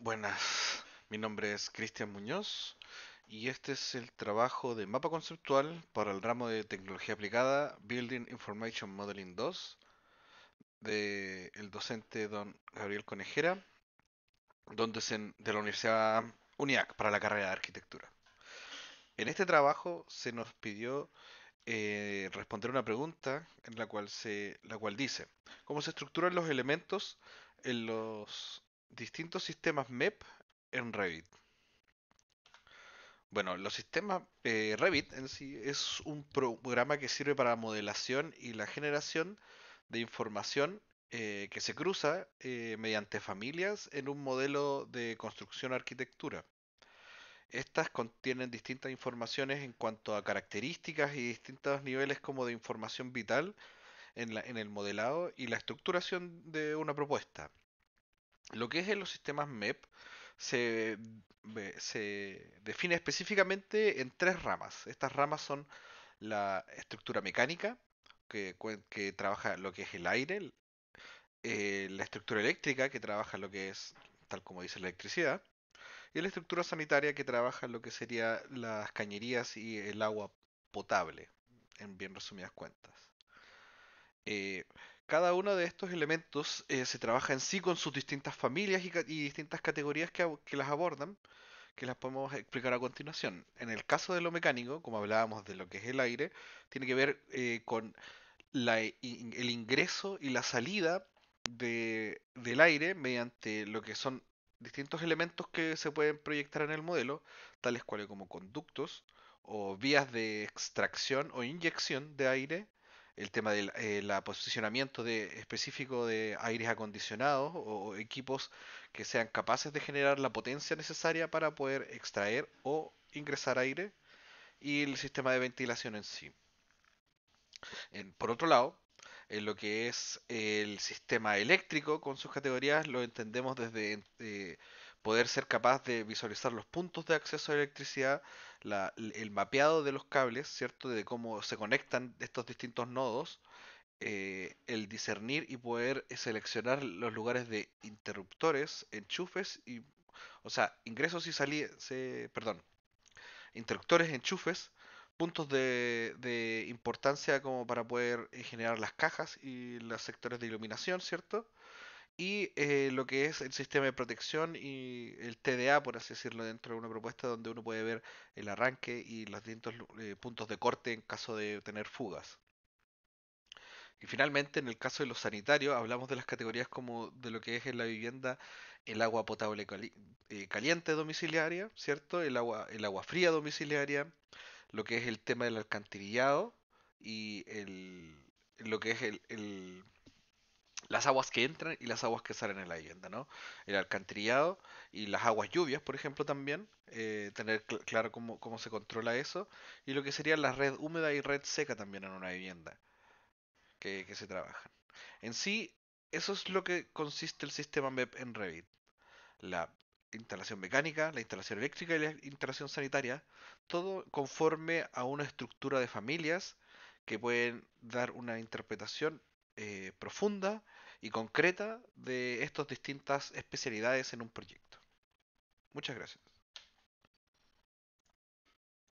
buenas, mi nombre es Cristian Muñoz y este es el trabajo de mapa conceptual para el ramo de tecnología aplicada Building Information Modeling 2 del docente don Gabriel Conejera donde de la Universidad UNIAC para la carrera de arquitectura. En este trabajo se nos pidió eh, responder una pregunta en la cual, se, la cual dice, ¿cómo se estructuran los elementos en los distintos sistemas MEP en Revit. Bueno, los sistemas eh, Revit en sí es un programa que sirve para la modelación y la generación de información eh, que se cruza eh, mediante familias en un modelo de construcción-arquitectura. Estas contienen distintas informaciones en cuanto a características y distintos niveles como de información vital en el modelado y la estructuración de una propuesta. Lo que es en los sistemas MEP se, define específicamente en tres ramas. Estas ramas son la estructura mecánica, que, trabaja lo que es el aire, eh, la estructura eléctrica, que trabaja lo que es, tal como dice, la electricidad, y la estructura sanitaria, que trabaja lo que serían las cañerías y el agua potable, en bien resumidas cuentas. Eh, cada uno de estos elementos eh, se trabaja en sí con sus distintas familias y, distintas categorías que, las abordan, que las podemos explicar a continuación. En el caso de lo mecánico, como hablábamos de lo que es el aire, tiene que ver eh, con el ingreso y la salida del aire mediante lo que son distintos elementos que se pueden proyectar en el modelo, tales cuales como conductos o vías de extracción o inyección de aire, el tema del eh, posicionamiento de, específico de aires acondicionados o, equipos que sean capaces de generar la potencia necesaria para poder extraer o ingresar aire y el sistema de ventilación en sí. por otro lado, en lo que es el sistema eléctrico con sus categorías lo entendemos desde eh, poder ser capaz de visualizar los puntos de acceso a electricidad, el mapeado de los cables, ¿cierto? De cómo se conectan estos distintos nodos, eh, el discernir y poder seleccionar los lugares de interruptores, enchufes y, o sea, ingresos y salidas, perdón, interruptores, enchufes, puntos de, de, importancia como para poder eh, generar las cajas y los sectores de iluminación, ¿cierto? y eh, lo que es el sistema de protección y el TDA, por así decirlo, dentro de una propuesta donde uno puede ver el arranque y los distintos eh, puntos de corte en caso de tener fugas. Y finalmente, en el caso de los sanitarios, hablamos de las categorías como de lo que es en la vivienda el agua potable eh, caliente domiciliaria, ¿cierto? El agua, el agua fría domiciliaria, lo que es el tema del alcantarillado y el, lo que es el las aguas que entran y las aguas que salen en la vivienda, ¿no? El alcantarillado y las aguas lluvias, por ejemplo, también, eh, tener claro cómo, se controla eso, y lo que sería la red húmeda y red seca también en una vivienda que, que se trabajan. En sí, eso es lo que consiste el sistema MEP en Revit. La instalación mecánica, la instalación eléctrica y la instalación sanitaria, todo conforme a una estructura de familias que pueden dar una interpretación eh, profunda y concreta de estas distintas especialidades en un proyecto. Muchas gracias.